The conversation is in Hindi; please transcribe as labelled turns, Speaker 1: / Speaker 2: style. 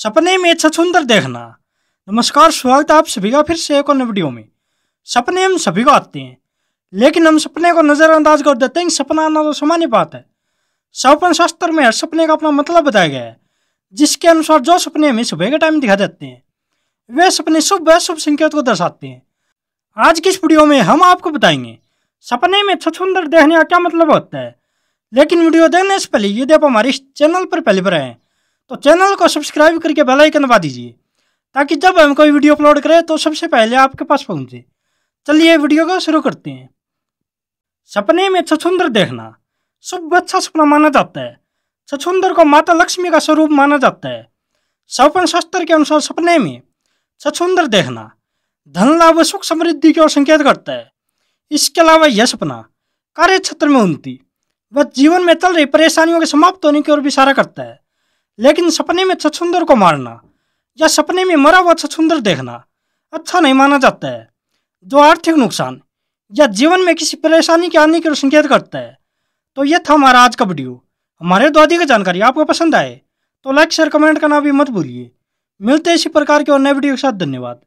Speaker 1: सपने में अच्छा सुंदर देखना नमस्कार स्वागत है आप सभी का फिर से एक और वीडियो में सपने हम सभी को आते हैं लेकिन हम सपने को नज़रअंदाज कर देते हैं सपना आना तो सामान्य बात है सपन शास्त्र में हर सपने का अपना मतलब बताया गया है जिसके अनुसार जो सपने हमें सुबह के टाइम दिखा देते हैं वे सपने शुभ व शुभ संकेत को दर्शाते हैं आज की इस वीडियो में हम आपको बताएंगे सपने में अच्छा सुंदर देखने का क्या मतलब होता है लेकिन वीडियो देखने से पहले यदि आप हमारे चैनल पर पहले बार आए तो चैनल को सब्सक्राइब करके बेल आइकन दबा दीजिए ताकि जब हम कोई वीडियो अपलोड करें तो सबसे पहले आपके पास पहुंचे चलिए वीडियो को शुरू करते हैं सपने में छछुंदर देखना शुभ अच्छा सपना माना जाता है छछुंदर को माता लक्ष्मी का स्वरूप माना जाता है सौपन शास्त्र के अनुसार सपने में छछुंदर देखना धन लाभ व सुख समृद्धि की ओर संकेत करता है इसके अलावा यह सपना कार्य क्षेत्र में उन्नति व जीवन में चल रही परेशानियों के समाप्त होने की ओर भी इशारा करता है लेकिन सपने में छछुंदर को मारना या सपने में मरा हुआ छछुंदर देखना अच्छा नहीं माना जाता है जो आर्थिक नुकसान या जीवन में किसी परेशानी के आने के संकेत करता है तो यह था हमारा आज का वीडियो हमारे द्वादी की जानकारी आपको पसंद आए तो लाइक शेयर कमेंट करना भी मत भूलिए मिलते इसी प्रकार के और नए वीडियो के साथ धन्यवाद